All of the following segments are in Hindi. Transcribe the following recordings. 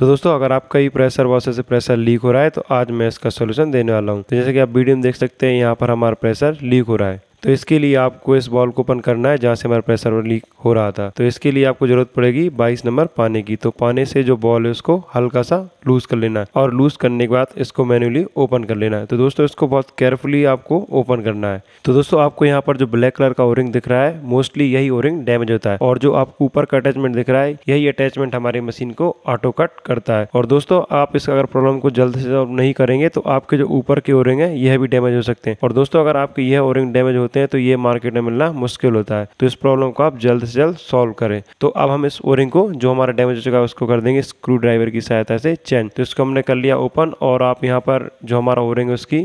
तो दोस्तों अगर आपका ही प्रेशर वॉशर से प्रेशर लीक हो रहा है तो आज मैं इसका सोल्यूशन देने वाला हूँ तो जैसे कि आप वीडियो में देख सकते हैं यहाँ पर हमारा प्रेशर लीक हो रहा है तो इसके लिए आपको इस बॉल को ओपन करना है जहाँ से हमारा प्रेसर लीक हो रहा था तो इसके लिए आपको जरूरत पड़ेगी बाईस नंबर पानी की तो पानी से जो बॉल है उसको हल्का सा लूज कर लेना है और लूज करने के बाद इसको मैन्युअली ओपन कर लेना है तो दोस्तों इसको बहुत केयरफुली आपको ओपन करना है तो दोस्तों आपको यहाँ पर जो ब्लैक कलर का ओरिंग दिख रहा है मोस्टली यही ओरिंग डैमेज होता है और जो आपको ऊपर का अटैचमेंट दिख रहा है यही अटैचमेंट हमारी मशीन को ऑटो कट करता है और दोस्तों आप इस अगर प्रॉब्लम को जल्द से जल्द नहीं करेंगे तो आपके जो ऊपर के ओरिंग है यह भी डैमेज हो सकते हैं और दोस्तों अगर आपके यह ओरिंग डैमेज हो होते हैं तो ये मार्केट में मिलना मुश्किल होता है तो इस प्रॉब्लम को आप जल्द से जल्द सॉल्व करें तो अब हम इस ओरिंग को जो हमारा डैमेज हो चुका है उसको कर देंगे स्क्रू ड्राइवर की सहायता से चेंज तो इसको हमने कर लिया ओपन और आप यहाँ पर जो हमारा ओरिंग है उसकी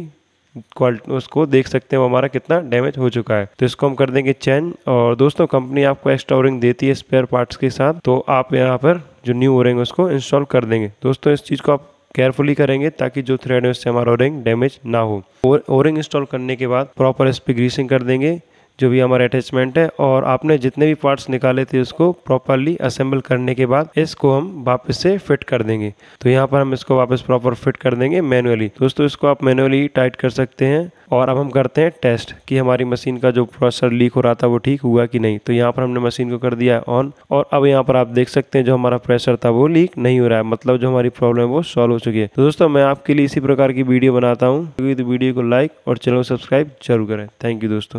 क्वालिटी उसको देख सकते हैं वो हमारा कितना डैमेज हो चुका है तो इसको हम कर देंगे चेंज और दोस्तों कंपनी आपको एक्स्ट्रा ओरिंग देती है स्पेयर पार्ट्स के साथ तो आप यहाँ पर जो न्यू ओरिंग है उसको इंस्टॉल कर देंगे दोस्तों इस चीज़ को आप केयरफुली करेंगे ताकि जो थ्रेड है उससे हमारा ओरिंग डैमेज e ना हो ओरिंग इंस्टॉल e करने के बाद प्रॉपर इस पर ग्रीसिंग कर देंगे जो भी हमारे अटैचमेंट है और आपने जितने भी पार्ट्स निकाले थे उसको प्रॉपरली असेंबल करने के बाद इसको हम वापस से फिट कर देंगे तो यहाँ पर हम इसको वापस प्रॉपर फिट कर देंगे मैनुअली दोस्तों इसको आप मैनुअली टाइट कर सकते हैं और अब हम करते हैं टेस्ट कि हमारी मशीन का जो प्रोसेसर लीक हो रहा था वो ठीक हुआ कि नहीं तो यहाँ पर हमने मशीन को कर दिया ऑन और अब यहाँ पर आप देख सकते हैं जो हमारा प्रेशर था वो लीक नहीं हो रहा है मतलब जो हमारी प्रॉब्लम है वो सॉल्व हो चुकी है तो दोस्तों मैं आपके लिए इसी प्रकार की वीडियो बनाता हूँ तो वीडियो को लाइक और चैनल को सब्सक्राइब जरूर करें थैंक यू दोस्तों